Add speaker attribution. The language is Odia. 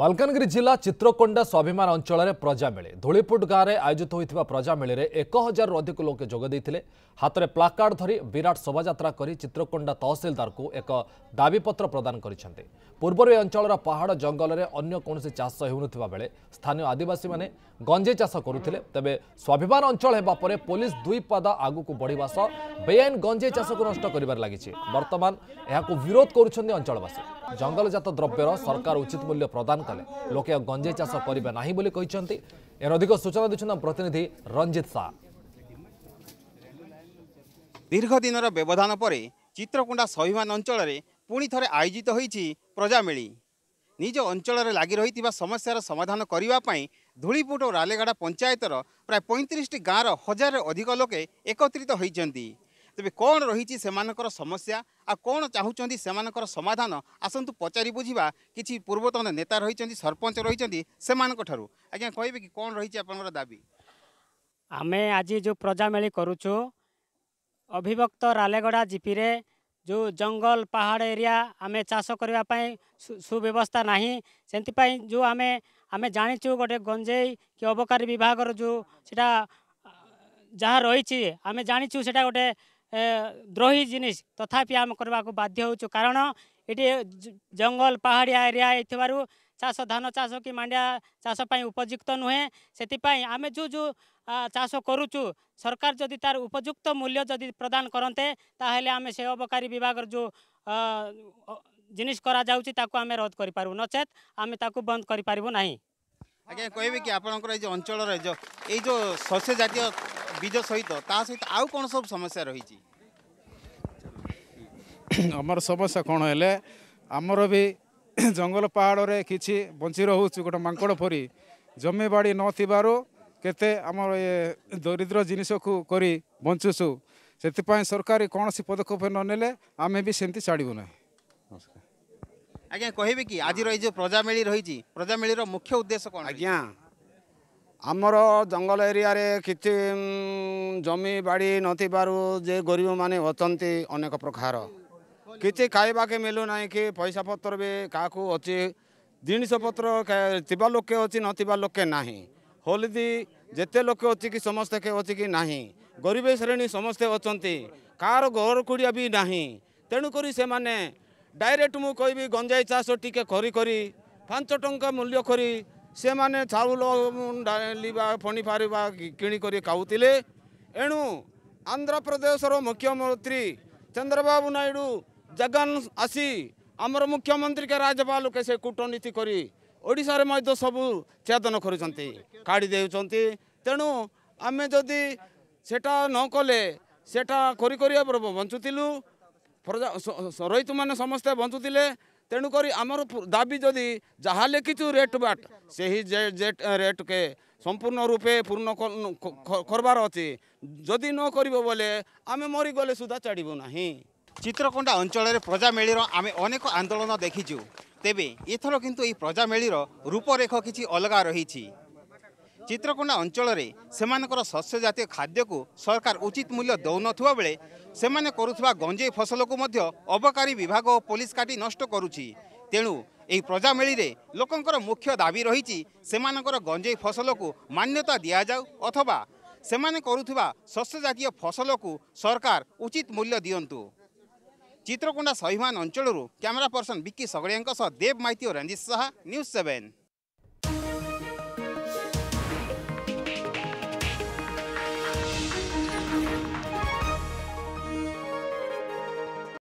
Speaker 1: ମାଲକାନଗିରି ଜିଲ୍ଲା ଚିତ୍ରକୋଣ୍ଡା ସ୍ୱାଭିମାନ ଅଞ୍ଚଳରେ ପ୍ରଜାମେଳି ଧୂଳିପୁଟ ଗାଁରେ ଆୟୋଜିତ ହୋଇଥିବା ପ୍ରଜାମେଳିରେ ଏକ ହଜାରରୁ ଅଧିକ ଲୋକେ ଯୋଗ ଦେଇଥିଲେ ହାତରେ ପ୍ଲାକାର୍ଡ ଧରି ବିରାଟ ଶୋଭାଯାତ୍ରା କରି ଚିତ୍ରକୋଣ୍ଡା ତହସିଲଦାରକୁ ଏକ ଦାବିପତ୍ର ପ୍ରଦାନ କରିଛନ୍ତି ପୂର୍ବରୁ ଏ ଅଞ୍ଚଳର ପାହାଡ଼ ଜଙ୍ଗଲରେ ଅନ୍ୟ କୌଣସି ଚାଷ ହେଉନଥିବା ବେଳେ ସ୍ଥାନୀୟ ଆଦିବାସୀମାନେ ଗଞ୍ଜେଇ ଚାଷ କରୁଥିଲେ ତେବେ ସ୍ୱାଭିମାନ ଅଞ୍ଚଳ ହେବା ପରେ ପୋଲିସ ଦୁଇ ପାଦ ଆଗକୁ ବଢ଼ିବା ସହ ବେଆଇନ ଗଞ୍ଜେଇ ଚାଷକୁ ନଷ୍ଟ କରିବାରେ ଲାଗିଛି ବର୍ତ୍ତମାନ ଏହାକୁ ବିରୋଧ କରୁଛନ୍ତି ଅଞ୍ଚଳବାସୀ ଜଙ୍ଗଲଜାତ ଦ୍ରବ୍ୟର ସରକାର ଉଚିତ ମୂଲ୍ୟ ପ୍ରଦାନ ଆହ୍ୱାନ କଲେ ଲୋକେ ଆଉ ଗଞ୍ଜେଇ ଚାଷ କରିବେ ନାହିଁ ବୋଲି କହିଛନ୍ତି ଏହାର ଅଧିକ ସୂଚନା ଦେଇଛନ୍ତି ପ୍ରତିନିଧି ରଞ୍ଜିତ ସା ଦୀର୍ଘ ଦିନର ବ୍ୟବଧାନ ପରେ
Speaker 2: ଚିତ୍ରକୁଣ୍ଡା ସହିମାନ ଅଞ୍ଚଳରେ ପୁଣି ଥରେ ଆୟୋଜିତ ହୋଇଛି ପ୍ରଜାମେଳି ନିଜ ଅଞ୍ଚଳରେ ଲାଗି ରହିଥିବା ସମସ୍ୟାର ସମାଧାନ କରିବା ପାଇଁ ଧୂଳିପୁଟ ଓ ରାଲେଗାଡ଼ା ପଞ୍ଚାୟତର ପ୍ରାୟ ପଇଁତିରିଶଟି ଗାଁର ହଜାରେ ଅଧିକ ଲୋକେ ଏକତ୍ରିତ ହୋଇଛନ୍ତି ତେବେ କ'ଣ ରହିଛି ସେମାନଙ୍କର ସମସ୍ୟା ଆଉ କ'ଣ ଚାହୁଁଛନ୍ତି ସେମାନଙ୍କର ସମାଧାନ ଆସନ୍ତୁ ପଚାରି ବୁଝିବା କିଛି ପୂର୍ବତନ ନେତା ରହିଛନ୍ତି ସରପଞ୍ଚ ରହିଛନ୍ତି ସେମାନଙ୍କ ଠାରୁ ଆଜ୍ଞା କହିବେ କି କ'ଣ ରହିଛି ଆପଣଙ୍କର ଦାବି
Speaker 3: ଆମେ ଆଜି ଯେଉଁ ପ୍ରଜାମେଳି କରୁଛୁ ଅଭିଭକ୍ତ ରାଲେଗଡ଼ା ଜିପିରେ ଯେଉଁ ଜଙ୍ଗଲ ପାହାଡ଼ ଏରିଆ ଆମେ ଚାଷ କରିବା ପାଇଁ ସୁବ୍ୟବସ୍ଥା ନାହିଁ ସେଥିପାଇଁ ଯେଉଁ ଆମେ ଆମେ ଜାଣିଛୁ ଗୋଟେ ଗଞ୍ଜେଇ କି ଅବକାରୀ ବିଭାଗର ଯେଉଁ ସେଇଟା ଯାହା ରହିଛି ଆମେ ଜାଣିଛୁ ସେଇଟା ଗୋଟେ ଦ୍ରୋହୀ ଜିନିଷ ତଥାପି ଆମେ କରିବାକୁ ବାଧ୍ୟ ହେଉଛୁ କାରଣ ଏଠି ଜଙ୍ଗଲ ପାହାଡ଼ିଆ ଏରିଆ ହେଇଥିବାରୁ ଚାଷ ଧାନ ଚାଷ କି ମାଣ୍ଡିଆ ଚାଷ ପାଇଁ ଉପଯୁକ୍ତ ନୁହେଁ ସେଥିପାଇଁ ଆମେ ଯେଉଁ ଯେଉଁ ଚାଷ କରୁଛୁ ସରକାର ଯଦି ତାର ଉପଯୁକ୍ତ ମୂଲ୍ୟ ଯଦି ପ୍ରଦାନ କରନ୍ତେ ତାହେଲେ ଆମେ ସେ ଅବକାରୀ ବିଭାଗର ଯେଉଁ ଜିନିଷ କରାଯାଉଛି ତାକୁ ଆମେ ରଦ୍ଦ କରିପାରିବୁ ନଚେତ୍ ଆମେ ତାକୁ ବନ୍ଦ କରିପାରିବୁ ନାହିଁ
Speaker 2: ଆଜ୍ଞା କହିବି କି ଆପଣଙ୍କର ଏଇ ଯେଉଁ ଅଞ୍ଚଳରେ ଯେଉଁ ଏଇ ଯେଉଁ ଶସ୍ୟ ଜାତୀୟ बीज सहित ता सहित आउ कौन सब समस्या रही
Speaker 4: आमर समस्या कौन है आमर भी जंगल पहाड़ रे कि बंची रोच गोटे माकड़ पी जमीबाड़ी नथिबारु କେତେ ଆମର ଏ ଦରିଦ୍ର ଜିନିଷକୁ କରି ବଞ୍ଚୁଛୁ ସେଥିପାଇଁ ସରକାର କୌଣସି ପଦକ୍ଷେପ ନ ନେଲେ ଆମେ ବି ସେମିତି ଛାଡ଼ିବୁ ନାହିଁ
Speaker 2: ଆଜ୍ଞା କହିବେ କି ଆଜିର ଏଇ ଯେଉଁ ପ୍ରଜାମେଳି ରହିଛି
Speaker 4: ପ୍ରଜାମେଳିର ମୁଖ୍ୟ ଉଦ୍ଦେଶ୍ୟ କ'ଣ ଆଜ୍ଞା ଆମର ଜଙ୍ଗଲ ଏରିଆରେ କିଛି ଜମି ବାଡ଼ି ନଥିବାରୁ ଯେ ଗରିବମାନେ ଅଛନ୍ତି ଅନେକ ପ୍ରକାର କିଛି ଖାଇବାକେ ମିଳୁନାହିଁ କି ପଇସା ପତ୍ର ବି କାହାକୁ ଅଛି ଜିନିଷପତ୍ର ଥିବା ଲୋକେ ଅଛି ନଥିବା ଲୋକେ ନାହିଁ ହୋଲିଦି ଯେତେ ଲୋକେ ଅଛି କି ସମସ୍ତେ ଅଛି କି ନାହିଁ ଗରିବ ଶ୍ରେଣୀ ସମସ୍ତେ ଅଛନ୍ତି କାହାର ଘର କୁଡ଼ିଆ ବି ନାହିଁ ତେଣୁକରି ସେମାନେ ଡାଇରେକ୍ଟ ମୁଁ କହିବି ଗଞ୍ଜାଇ ଚାଷ ଟିକେ କରି କରି ପାଞ୍ଚ ଟଙ୍କା ମୂଲ୍ୟ କରି ସେମାନେ ଚାଉଳ ଡାଲି ବା ପନିପରିବା କିଣିକରି ଖାଉଥିଲେ ଏଣୁ ଆନ୍ଧ୍ରପ୍ରଦେଶର ମୁଖ୍ୟମନ୍ତ୍ରୀ ଚନ୍ଦ୍ରବାବୁ ନାଇଡ଼ୁ ଜଗନ ଆସି ଆମର ମୁଖ୍ୟମନ୍ତ୍ରୀକେ ରାଜ୍ୟପାଳକେ ସେ କୂଟନୀତି କରି ଓଡ଼ିଶାରେ ମଧ୍ୟ ସବୁ ଚେତନ କରୁଛନ୍ତି କାଢ଼ି ଦେଉଛନ୍ତି ତେଣୁ ଆମେ ଯଦି ସେଟା ନ କଲେ ସେଟା କରି କରିବା ବଞ୍ଚୁଥିଲୁ ରହିତମାନେ ସମସ୍ତେ ବଞ୍ଚୁଥିଲେ তেণুকরি আমার দাবি যদি যা লেখিছু রেট বাট সেই রেটকে সম্পূর্ণ রূপে পূর্ণ করবার অছি যদি ন করব বলে আমি মরিগলে সুদ্ধা চাড়ি না চিত্রকোণ্ডা
Speaker 2: অঞ্চলের প্রজামেলির আমি অনেক আন্দোলন দেখিছু তেবে এথর কিন্তু এই প্রজামেলির রূপরেখ কিছু অলগা রয়েছে ଚିତ୍ରକୋଣ୍ଡା ଅଞ୍ଚଳରେ ସେମାନଙ୍କର ଶସ୍ୟ ଜାତୀୟ ଖାଦ୍ୟକୁ ସରକାର ଉଚିତ ମୂଲ୍ୟ ଦେଉନଥିବା ବେଳେ ସେମାନେ କରୁଥିବା ଗଞ୍ଜେଇ ଫସଲକୁ ମଧ୍ୟ ଅବକାରୀ ବିଭାଗ ଓ ପୋଲିସ କାଟି ନଷ୍ଟ କରୁଛି ତେଣୁ ଏହି ପ୍ରଜାମେଳିରେ ଲୋକଙ୍କର ମୁଖ୍ୟ ଦାବି ରହିଛି ସେମାନଙ୍କର ଗଞ୍ଜେଇ ଫସଲକୁ ମାନ୍ୟତା ଦିଆଯାଉ ଅଥବା ସେମାନେ କରୁଥିବା ଶସ୍ୟ ଜାତୀୟ ଫସଲକୁ ସରକାର ଉଚିତ ମୂଲ୍ୟ ଦିଅନ୍ତୁ ଚିତ୍ରକୋଣ୍ଡା ସହିମାନ ଅଞ୍ଚଳରୁ କ୍ୟାମେରା ପର୍ସନ୍ ବିକି ସଗଡ଼ିଆଙ୍କ ସହ ଦେବ ମାଇତି ଓ ରଞ୍ଜିତ ଶାହା ନ୍ୟୁଜ୍ ସେଭେନ୍